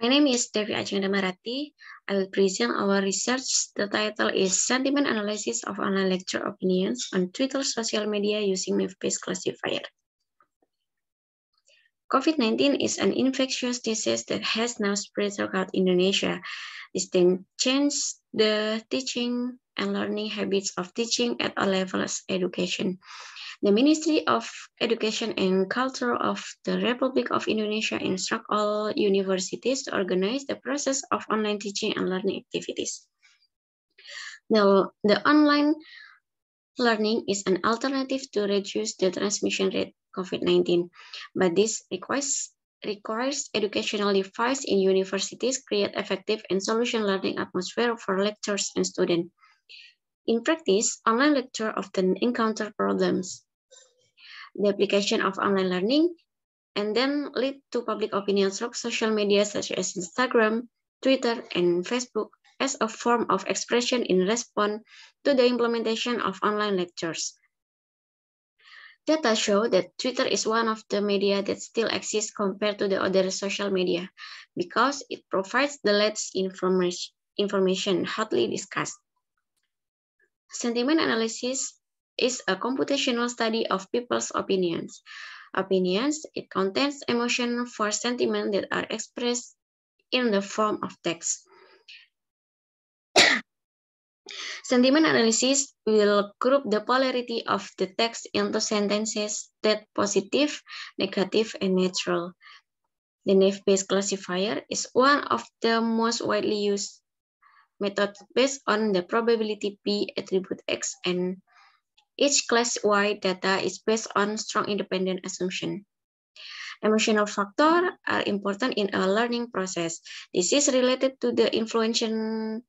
My name is Devi Ajengdamarati. I will present our research. The title is Sentiment Analysis of Online Lecture Opinions on Twitter Social Media Using Nef-Based Classifier. COVID-19 is an infectious disease that has now spread throughout Indonesia. This then changed the teaching and learning habits of teaching at all levels education. The Ministry of Education and Culture of the Republic of Indonesia instruct all universities to organize the process of online teaching and learning activities. The, the online learning is an alternative to reduce the transmission rate COVID-19, but this requires requires educational device in universities create effective and solution learning atmosphere for lecturers and students. In practice, online lecture often encounter problems the application of online learning, and then lead to public opinion through social media such as Instagram, Twitter, and Facebook as a form of expression in response to the implementation of online lectures. Data show that Twitter is one of the media that still exists compared to the other social media because it provides the latest information, information hotly discussed. Sentiment analysis is a computational study of people's opinions. Opinions, it contains emotion for sentiment that are expressed in the form of text. Sentiment analysis will group the polarity of the text into sentences that positive, negative, and neutral. The NAIF-based classifier is one of the most widely used methods based on the probability P attribute X and each class-wide data is based on strong independent assumption. Emotional factors are important in a learning process. This is related to the influential,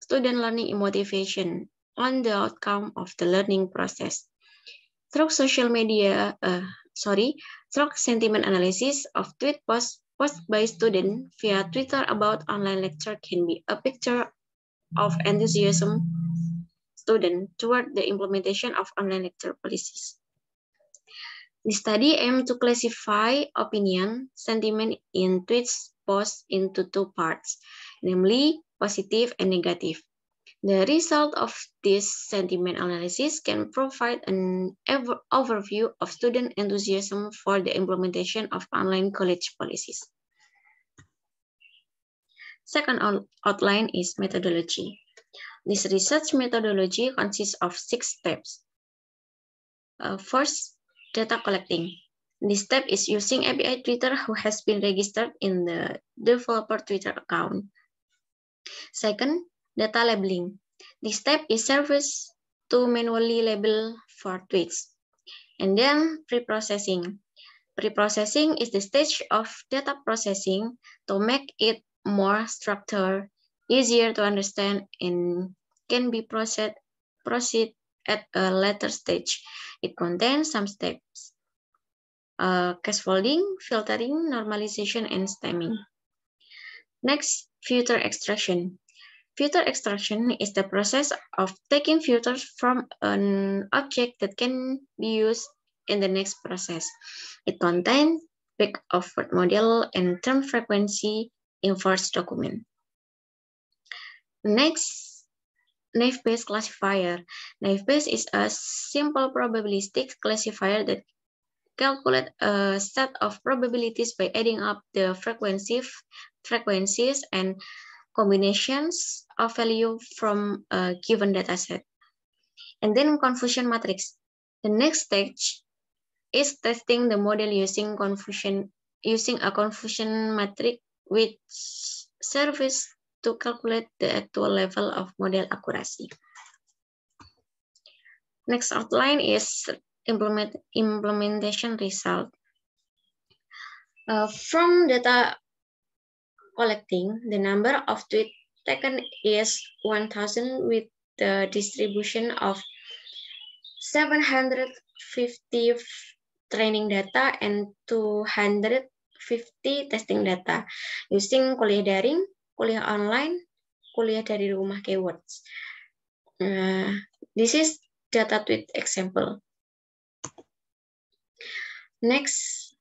student learning motivation on the outcome of the learning process. Through social media, uh, sorry, through sentiment analysis of tweet posts posted by students via Twitter about online lecture can be a picture of enthusiasm Student toward the implementation of online lecture policies. The study aimed to classify opinion, sentiment in tweets posts into two parts, namely positive and negative. The result of this sentiment analysis can provide an overview of student enthusiasm for the implementation of online college policies. Second outline is methodology. This research methodology consists of six steps. Uh, first, data collecting. This step is using API Twitter who has been registered in the developer Twitter account. Second, data labeling. This step is service to manually label for tweets. And then pre-processing. Pre-processing is the stage of data processing to make it more structured easier to understand and can be processed, proceed at a later stage. It contains some steps, uh, case folding, filtering, normalization, and stemming. Next, filter extraction. Filter extraction is the process of taking filters from an object that can be used in the next process. It contains back of word model and term frequency in first document. Next, naive-Bayes classifier. Naive-Bayes is a simple probabilistic classifier that calculates a set of probabilities by adding up the frequency, frequencies and combinations of value from a given dataset. And then confusion matrix. The next stage is testing the model using confusion using a confusion matrix which serves to calculate the actual level of model accuracy. Next outline is implement, implementation result. Uh, from data collecting, the number of tweets taken is 1,000 with the distribution of 750 training data and 250 testing data using kuliah daring kuliah online, kuliah dari rumah keywords. Uh, this is data tweet example. Next,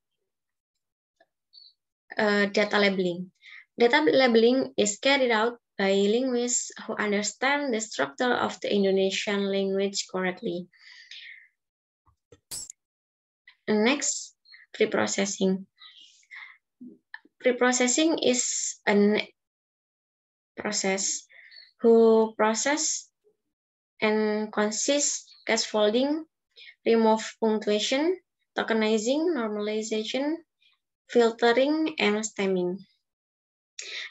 uh, data labeling. Data labeling is carried out by linguists who understand the structure of the Indonesian language correctly. pre next, preprocessing. Preprocessing is an process, who process and consists folding, remove punctuation, tokenizing, normalization, filtering, and stemming.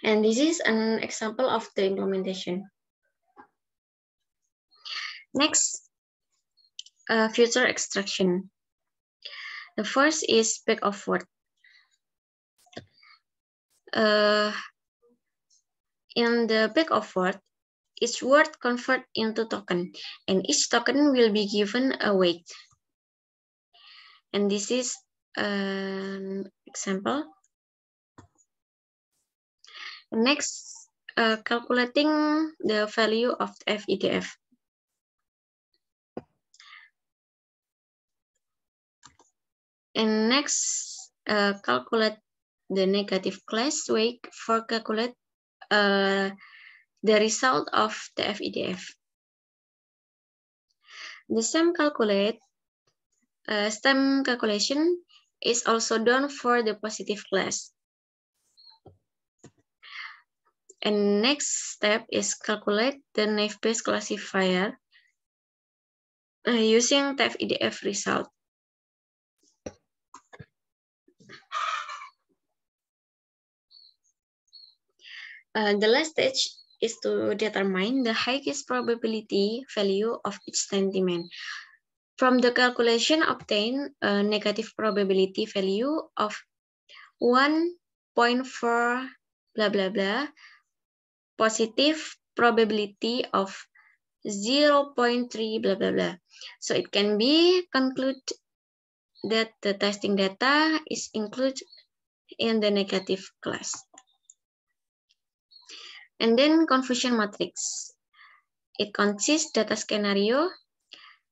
And this is an example of the implementation. Next, uh, future extraction. The first is back of word. Uh, in the back of word, each word converted into token, and each token will be given a weight. And this is an um, example. Next, uh, calculating the value of the FETF. And next, uh, calculate the negative class weight for calculate uh, the result of the FEDF. The STEM calculate, uh, STEM calculation is also done for the positive class. And next step is calculate the naive Bayes classifier uh, using tef result. Uh, the last stage is to determine the highest probability value of each sentiment. From the calculation, obtain a negative probability value of 1.4 blah blah blah, positive probability of 0 0.3 blah blah blah. So it can be conclude that the testing data is included in the negative class. And then confusion matrix. It consists data scenario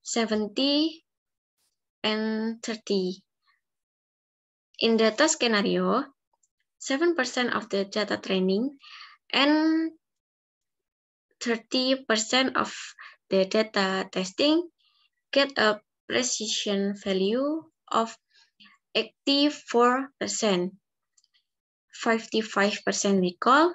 70 and 30. In data scenario, 7% of the data training and 30% of the data testing get a precision value of 84%, 55% recall,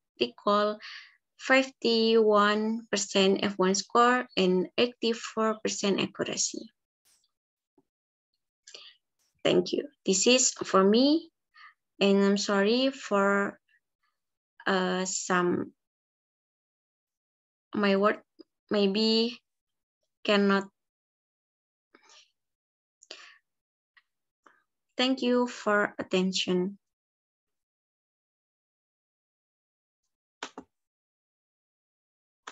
Call 51% F1 score and 84% accuracy. Thank you. This is for me, and I'm sorry for uh, some, my word maybe cannot. Thank you for attention.